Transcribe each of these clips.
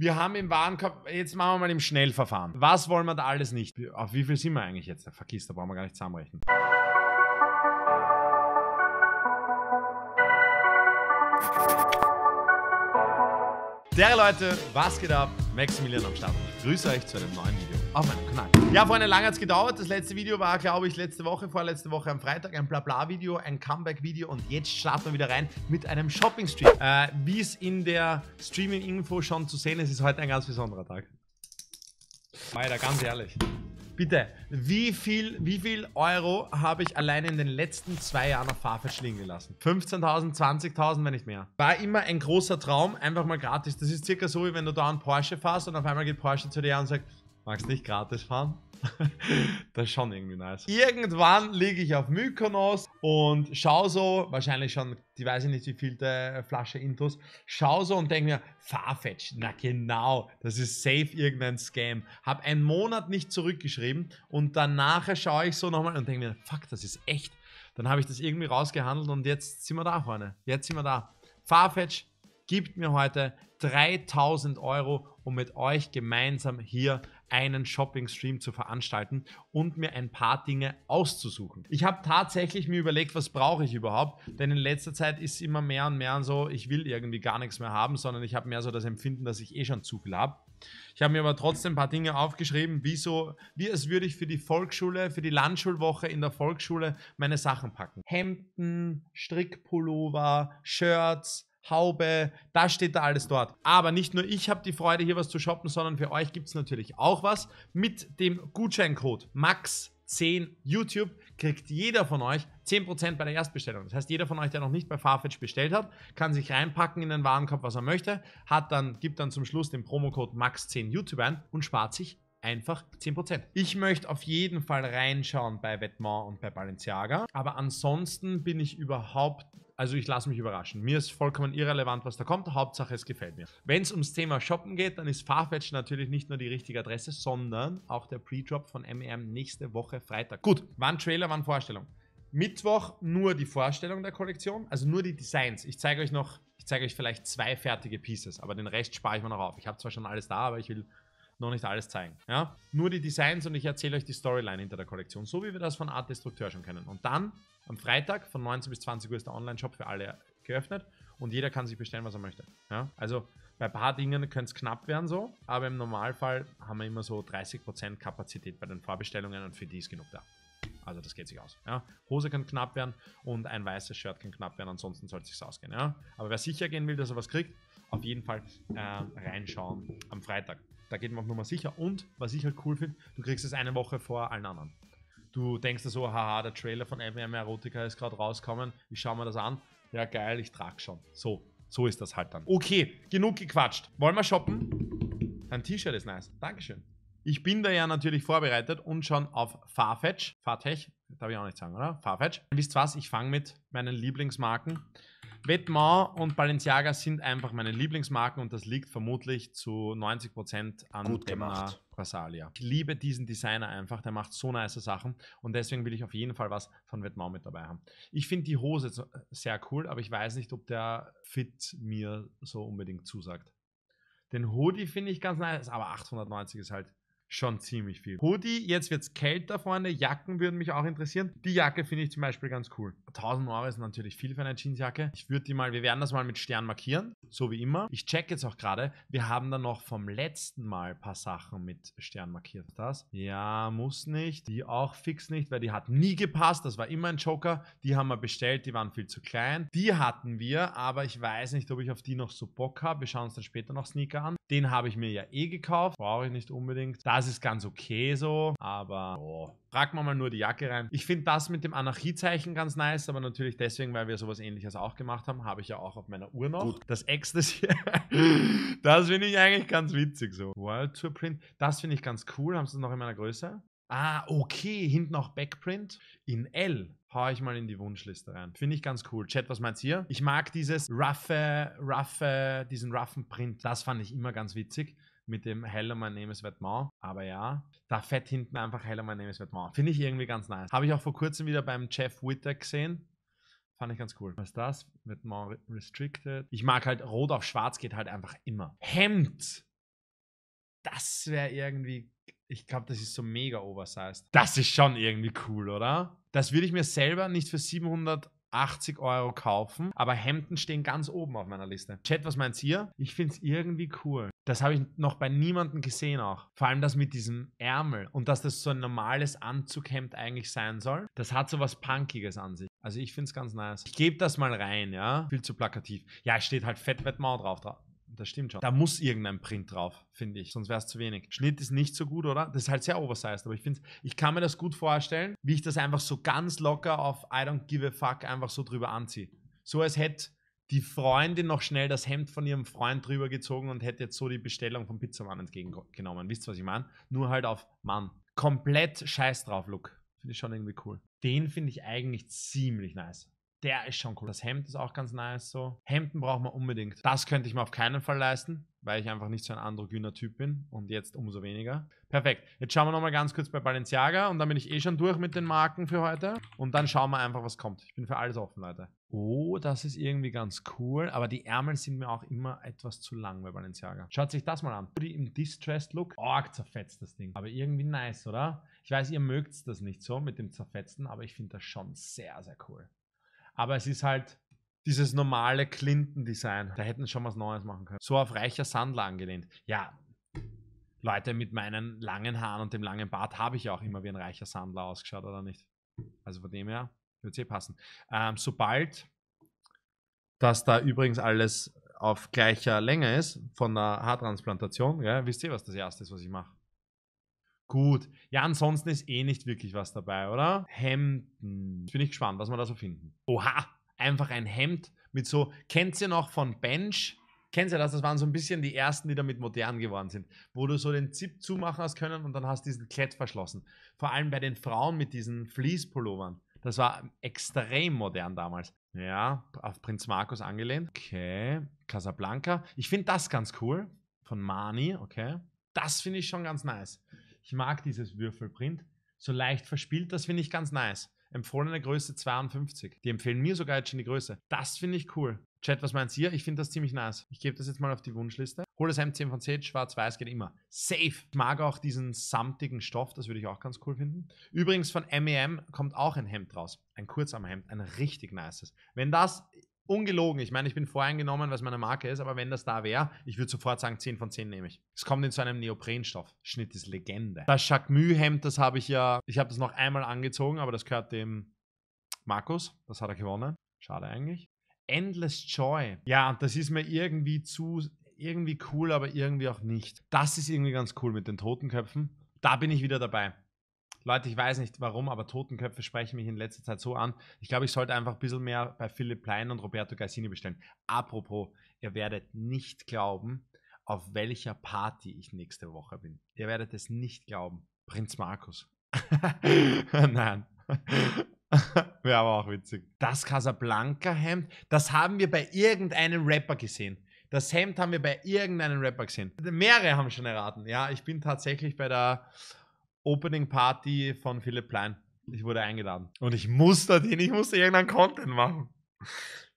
Wir haben im Warenkorb, jetzt machen wir mal im Schnellverfahren. Was wollen wir da alles nicht? Auf wie viel sind wir eigentlich jetzt? Vergiss, da brauchen wir gar nicht zusammenrechnen. Der Leute, was geht ab? Maximilian am Start und ich grüße euch zu einem neuen Video auf meinem Kanal. Ja, Freunde, lange hat es gedauert. Das letzte Video war, glaube ich, letzte Woche, vorletzte Woche am Freitag. Ein Blabla-Video, ein Comeback-Video und jetzt starten wir wieder rein mit einem Shopping-Stream. Äh, Wie es in der Streaming-Info schon zu sehen ist, ist heute ein ganz besonderer Tag. Meider, ganz ehrlich. Bitte, wie viel, wie viel Euro habe ich allein in den letzten zwei Jahren auf Farfetch liegen gelassen? 15.000, 20.000, wenn nicht mehr. War immer ein großer Traum, einfach mal gratis. Das ist circa so, wie wenn du da einen Porsche fährst und auf einmal geht Porsche zu dir und sagt, magst nicht gratis fahren? das ist schon irgendwie nice. Irgendwann liege ich auf Mykonos und schaue so, wahrscheinlich schon, die weiß ich nicht, wie vielte Flasche Intus, schaue so und denke mir, Farfetch, na genau, das ist safe irgendein Scam. Hab einen Monat nicht zurückgeschrieben und danach schaue ich so nochmal und denke mir, fuck, das ist echt. Dann habe ich das irgendwie rausgehandelt und jetzt sind wir da, Freunde. Jetzt sind wir da. Farfetch gibt mir heute 3000 Euro, um mit euch gemeinsam hier einen Shopping-Stream zu veranstalten und mir ein paar Dinge auszusuchen. Ich habe tatsächlich mir überlegt, was brauche ich überhaupt, denn in letzter Zeit ist es immer mehr und mehr so, ich will irgendwie gar nichts mehr haben, sondern ich habe mehr so das Empfinden, dass ich eh schon zu viel habe. Ich habe mir aber trotzdem ein paar Dinge aufgeschrieben, wie so, wie es würde ich für die Volksschule, für die Landschulwoche in der Volksschule meine Sachen packen. Hemden, Strickpullover, Shirts, Haube, da steht da alles dort. Aber nicht nur ich habe die Freude, hier was zu shoppen, sondern für euch gibt es natürlich auch was. Mit dem Gutscheincode MAX10 YouTube kriegt jeder von euch 10% bei der Erstbestellung. Das heißt, jeder von euch, der noch nicht bei Farfetch bestellt hat, kann sich reinpacken in den Warenkorb, was er möchte, hat dann, gibt dann zum Schluss den Promocode MAX10 YouTube ein und spart sich einfach 10%. Ich möchte auf jeden Fall reinschauen bei Vetements und bei Balenciaga, aber ansonsten bin ich überhaupt also ich lasse mich überraschen. Mir ist vollkommen irrelevant, was da kommt. Hauptsache, es gefällt mir. Wenn es ums Thema Shoppen geht, dann ist Farfetch natürlich nicht nur die richtige Adresse, sondern auch der Pre-Drop von MEM nächste Woche Freitag. Gut, wann Trailer, wann Vorstellung? Mittwoch nur die Vorstellung der Kollektion, also nur die Designs. Ich zeige euch noch, ich zeige euch vielleicht zwei fertige Pieces, aber den Rest spare ich mir noch auf. Ich habe zwar schon alles da, aber ich will noch nicht alles zeigen. Ja? Nur die Designs und ich erzähle euch die Storyline hinter der Kollektion, so wie wir das von Art Destructeur schon kennen. Und dann am Freitag von 19 bis 20 Uhr ist der Online-Shop für alle geöffnet und jeder kann sich bestellen, was er möchte. Ja? Also bei ein paar Dingen könnte es knapp werden so, aber im Normalfall haben wir immer so 30% Kapazität bei den Vorbestellungen und für die ist genug da. Also das geht sich aus. Ja? Hose kann knapp werden und ein weißes Shirt kann knapp werden, ansonsten sollte es sich ausgehen. Ja? Aber wer sicher gehen will, dass er was kriegt, auf jeden Fall äh, reinschauen am Freitag. Da geht man auf Nummer sicher. Und was ich halt cool finde, du kriegst es eine Woche vor allen anderen. Du denkst dir so, haha, der Trailer von MM Erotica ist gerade rausgekommen, ich schaue mir das an. Ja, geil, ich trage schon. So, so ist das halt dann. Okay, genug gequatscht. Wollen wir shoppen? Dein T-Shirt ist nice. Dankeschön. Ich bin da ja natürlich vorbereitet und schon auf Farfetch. Fartech, darf ich auch nicht sagen, oder? Farfetch. Wisst was? Ich fange mit meinen Lieblingsmarken Vetements und Balenciaga sind einfach meine Lieblingsmarken und das liegt vermutlich zu 90 an Gut gemacht. Brasalia. Ich liebe diesen Designer einfach, der macht so nice Sachen und deswegen will ich auf jeden Fall was von Vetements mit dabei haben. Ich finde die Hose äh, sehr cool, aber ich weiß nicht, ob der Fit mir so unbedingt zusagt. Den Hoodie finde ich ganz nice, aber 890 ist halt schon ziemlich viel. Hoodie, jetzt wird es kälter, Freunde. Jacken würden mich auch interessieren. Die Jacke finde ich zum Beispiel ganz cool. 1000 Euro ist natürlich viel für eine Jeansjacke. Ich würde die mal, wir werden das mal mit Stern markieren, so wie immer. Ich check jetzt auch gerade, wir haben da noch vom letzten Mal ein paar Sachen mit Stern markiert. Das? Ja, muss nicht. Die auch fix nicht, weil die hat nie gepasst. Das war immer ein Joker. Die haben wir bestellt, die waren viel zu klein. Die hatten wir, aber ich weiß nicht, ob ich auf die noch so Bock habe. Wir schauen uns dann später noch Sneaker an. Den habe ich mir ja eh gekauft. Brauche ich nicht unbedingt. Das ist ganz okay so, aber oh, Frag mal nur die Jacke rein. Ich finde das mit dem Anarchiezeichen ganz nice, aber natürlich deswegen, weil wir sowas ähnliches auch gemacht haben, habe ich ja auch auf meiner Uhr noch. Gut. Das Ecstasy, das finde ich eigentlich ganz witzig so. World Tour Print, das finde ich ganz cool. Haben sie das noch in meiner Größe? Ah, okay, hinten auch Backprint in L. Hau ich mal in die Wunschliste rein. Finde ich ganz cool. Chat, was meint ihr? Ich mag dieses roughe, roughe, diesen roughen Print. Das fand ich immer ganz witzig mit dem Heller my Name is Vêtement. Aber ja, da fett hinten einfach Heller my Name is Vêtement. Finde ich irgendwie ganz nice. Habe ich auch vor kurzem wieder beim Jeff Witter gesehen. Fand ich ganz cool. Was ist das? Vêtement restricted. Ich mag halt rot auf schwarz geht halt einfach immer. Hemd. Das wäre irgendwie ich glaube, das ist so mega oversized. Das ist schon irgendwie cool, oder? Das würde ich mir selber nicht für 780 Euro kaufen, aber Hemden stehen ganz oben auf meiner Liste. Chat, was meint ihr? Ich finde es irgendwie cool. Das habe ich noch bei niemandem gesehen auch. Vor allem das mit diesem Ärmel und dass das so ein normales Anzughemd eigentlich sein soll. Das hat so was Punkiges an sich. Also ich finde es ganz nice. Ich gebe das mal rein, ja. Viel zu plakativ. Ja, es steht halt Fettwettmau drauf. drauf. Das stimmt schon. Da muss irgendein Print drauf, finde ich. Sonst wäre es zu wenig. Schnitt ist nicht so gut, oder? Das ist halt sehr oversized. Aber ich finde, ich kann mir das gut vorstellen, wie ich das einfach so ganz locker auf I don't give a fuck einfach so drüber anziehe. So als hätte die Freundin noch schnell das Hemd von ihrem Freund drüber gezogen und hätte jetzt so die Bestellung vom Pizzamann entgegengenommen. Wisst ihr, was ich meine? Nur halt auf Mann. Komplett scheiß drauf, Look. Finde ich schon irgendwie cool. Den finde ich eigentlich ziemlich nice. Der ist schon cool. Das Hemd ist auch ganz nice so. Hemden braucht man unbedingt. Das könnte ich mir auf keinen Fall leisten, weil ich einfach nicht so ein androgyner Typ bin und jetzt umso weniger. Perfekt. Jetzt schauen wir nochmal ganz kurz bei Balenciaga und dann bin ich eh schon durch mit den Marken für heute. Und dann schauen wir einfach, was kommt. Ich bin für alles offen, Leute. Oh, das ist irgendwie ganz cool, aber die Ärmel sind mir auch immer etwas zu lang bei Balenciaga. Schaut sich das mal an. Die im Distressed Look. Org zerfetzt das Ding. Aber irgendwie nice, oder? Ich weiß, ihr mögt das nicht so mit dem Zerfetzen, aber ich finde das schon sehr, sehr cool. Aber es ist halt dieses normale Clinton-Design. Da hätten sie schon was Neues machen können. So auf reicher Sandler angelehnt. Ja, Leute, mit meinen langen Haaren und dem langen Bart habe ich ja auch immer wie ein reicher Sandler ausgeschaut, oder nicht? Also von dem her wird es eh passen. Ähm, sobald das da übrigens alles auf gleicher Länge ist von der Haartransplantation, ja, wisst ihr, was das erste ist, was ich mache? Gut. Ja, ansonsten ist eh nicht wirklich was dabei, oder? Hemden. Bin ich gespannt, was wir da so finden. Oha, einfach ein Hemd mit so, kennt ihr noch von Bench? Kennt ihr das? Das waren so ein bisschen die ersten, die damit modern geworden sind, wo du so den Zip zumachen hast können und dann hast diesen Klett verschlossen. Vor allem bei den Frauen mit diesen Fleece-Pullovern. Das war extrem modern damals. Ja, auf Prinz Markus angelehnt. Okay, Casablanca. Ich finde das ganz cool. Von Mani, okay. Das finde ich schon ganz nice. Ich mag dieses Würfelprint. So leicht verspielt, das finde ich ganz nice. Empfohlene Größe 52. Die empfehlen mir sogar jetzt schon die Größe. Das finde ich cool. Chat, was meinst ihr? Ich finde das ziemlich nice. Ich gebe das jetzt mal auf die Wunschliste. Hol das Hemd 10 von 10, schwarz-weiß geht immer. Safe! Ich mag auch diesen samtigen Stoff, das würde ich auch ganz cool finden. Übrigens von MEM e kommt auch ein Hemd raus. Ein kurzarmer Hemd, ein richtig nices. Wenn das ungelogen. Ich meine, ich bin voreingenommen, was meine Marke ist, aber wenn das da wäre, ich würde sofort sagen, 10 von 10 nehme ich. Es kommt in so einem Neoprenstoff. Schnitt ist Legende. Das Jacquemus-Hemd, das habe ich ja, ich habe das noch einmal angezogen, aber das gehört dem Markus. Das hat er gewonnen. Schade eigentlich. Endless Joy. Ja, das ist mir irgendwie zu, irgendwie cool, aber irgendwie auch nicht. Das ist irgendwie ganz cool mit den Totenköpfen. Da bin ich wieder dabei. Leute, ich weiß nicht warum, aber Totenköpfe sprechen mich in letzter Zeit so an. Ich glaube, ich sollte einfach ein bisschen mehr bei Philipp Plein und Roberto Gassini bestellen. Apropos, ihr werdet nicht glauben, auf welcher Party ich nächste Woche bin. Ihr werdet es nicht glauben. Prinz Markus. Nein. Wäre aber auch witzig. Das Casablanca-Hemd, das haben wir bei irgendeinem Rapper gesehen. Das Hemd haben wir bei irgendeinem Rapper gesehen. Mehrere haben schon erraten. Ja, ich bin tatsächlich bei der Opening Party von Philipp Plein. Ich wurde eingeladen. Und ich musste den, ich musste irgendeinen Content machen.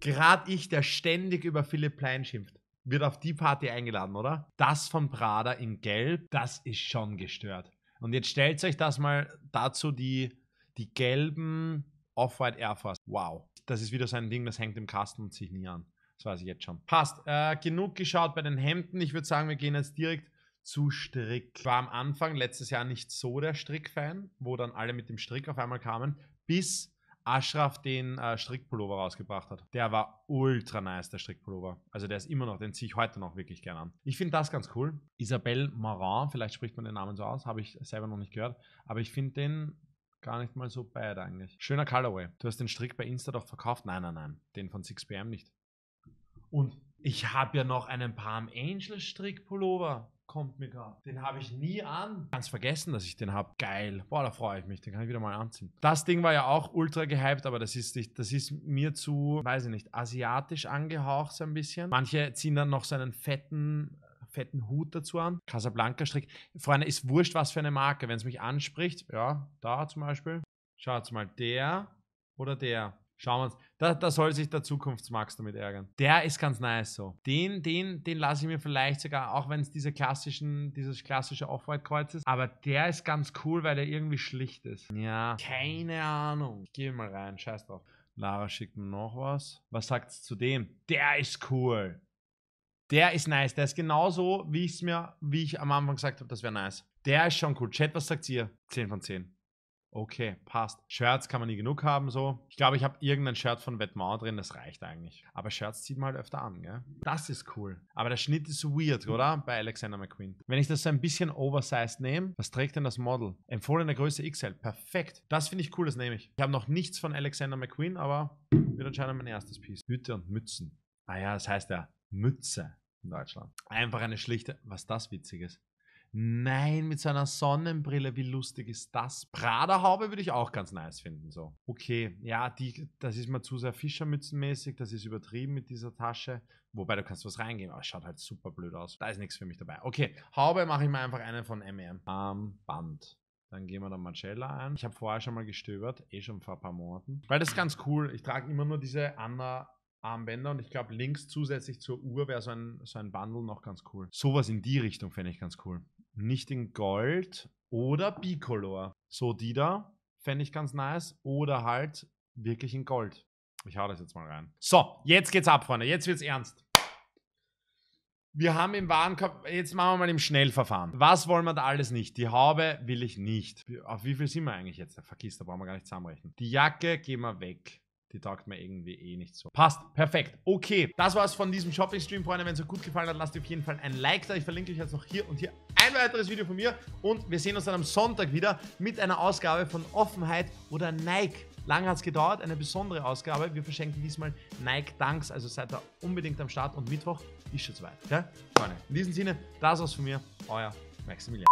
Gerade ich, der ständig über Philipp Plein schimpft, wird auf die Party eingeladen, oder? Das von Prada in Gelb, das ist schon gestört. Und jetzt stellt euch das mal dazu die, die gelben Off-White Air Force. Wow. Das ist wieder so ein Ding, das hängt im Kasten und zieht nie an. Das weiß ich jetzt schon. Passt. Äh, genug geschaut bei den Hemden. Ich würde sagen, wir gehen jetzt direkt zu Strick. War am Anfang letztes Jahr nicht so der Strick-Fan, wo dann alle mit dem Strick auf einmal kamen, bis Ashraf den äh, Strickpullover rausgebracht hat. Der war ultra nice, der Strickpullover. Also der ist immer noch, den ziehe ich heute noch wirklich gerne an. Ich finde das ganz cool. Isabelle Marin, vielleicht spricht man den Namen so aus, habe ich selber noch nicht gehört, aber ich finde den gar nicht mal so bad eigentlich. Schöner Colorway. Du hast den Strick bei Insta doch verkauft? Nein, nein, nein. Den von 6pm nicht. Und ich habe ja noch einen Palm Angel Strickpullover kommt mir gerade. Den habe ich nie an. Ganz vergessen, dass ich den habe. Geil. Boah, da freue ich mich. Den kann ich wieder mal anziehen. Das Ding war ja auch ultra gehypt, aber das ist, nicht, das ist mir zu, weiß ich nicht, asiatisch angehaucht so ein bisschen. Manche ziehen dann noch so einen fetten fetten Hut dazu an. Casablanca-Strick. Freunde, ist wurscht, was für eine Marke. Wenn es mich anspricht, ja, da zum Beispiel. Schaut mal, der oder der. Schauen wir uns. Da, da soll sich der Zukunftsmax damit ärgern. Der ist ganz nice so. Den, den, den lasse ich mir vielleicht sogar, auch wenn es diese klassischen, dieses klassische Off-White-Kreuz ist. Aber der ist ganz cool, weil er irgendwie schlicht ist. Ja, keine Ahnung. Ich gehe mal rein, scheiß drauf. Lara schickt mir noch was. Was sagt's zu dem? Der ist cool. Der ist nice. Der ist genauso, wie ich es mir, wie ich am Anfang gesagt habe, das wäre nice. Der ist schon cool. Chat, was sagt ihr? 10 von 10. Okay, passt. Shirts kann man nie genug haben, so. Ich glaube, ich habe irgendein Shirt von Vetements drin, das reicht eigentlich. Aber Shirts zieht man halt öfter an, gell? Das ist cool. Aber der Schnitt ist weird, oder? Bei Alexander McQueen. Wenn ich das so ein bisschen oversized nehme, was trägt denn das Model? Empfohlene Größe XL, perfekt. Das finde ich cool, das nehme ich. Ich habe noch nichts von Alexander McQueen, aber wird anscheinend mein erstes Piece. Hüte und Mützen. Ah ja, das heißt ja Mütze in Deutschland. Einfach eine schlichte, was das witzig ist. Nein, mit so einer Sonnenbrille, wie lustig ist das? Prada-Haube würde ich auch ganz nice finden. So. Okay, ja, die, das ist mal zu sehr Fischermützenmäßig, das ist übertrieben mit dieser Tasche. Wobei, du kannst was reingeben, aber es schaut halt super blöd aus. Da ist nichts für mich dabei. Okay, Haube mache ich mal einfach einen von MM. Am Band. Dann gehen wir da Marcella ein. Ich habe vorher schon mal gestöbert, eh schon vor ein paar Monaten. Weil das ist ganz cool. Ich trage immer nur diese Anna Armbänder und ich glaube, links zusätzlich zur Uhr wäre so ein, so ein Bundle noch ganz cool. Sowas in die Richtung fände ich ganz cool nicht in Gold oder Bicolor. So die da fände ich ganz nice oder halt wirklich in Gold. Ich hau das jetzt mal rein. So, jetzt geht's ab, Freunde. Jetzt wird's ernst. Wir haben im Warenkorb, jetzt machen wir mal im Schnellverfahren. Was wollen wir da alles nicht? Die Haube will ich nicht. Auf wie viel sind wir eigentlich jetzt? Vergiss, da brauchen wir gar nicht zusammenrechnen. Die Jacke gehen wir weg. Die taugt mir irgendwie eh nicht so. Passt, perfekt. Okay, das war's von diesem Shopping-Stream, Freunde. Wenn es euch gut gefallen hat, lasst auf jeden Fall ein Like da. Ich verlinke euch jetzt noch hier und hier ein weiteres Video von mir. Und wir sehen uns dann am Sonntag wieder mit einer Ausgabe von Offenheit oder Nike. Lange hat es gedauert, eine besondere Ausgabe. Wir verschenken diesmal Nike Dunks, also seid da unbedingt am Start. Und Mittwoch ist schon soweit. Okay? Freunde, in diesem Sinne, das war's von mir, euer Maximilian.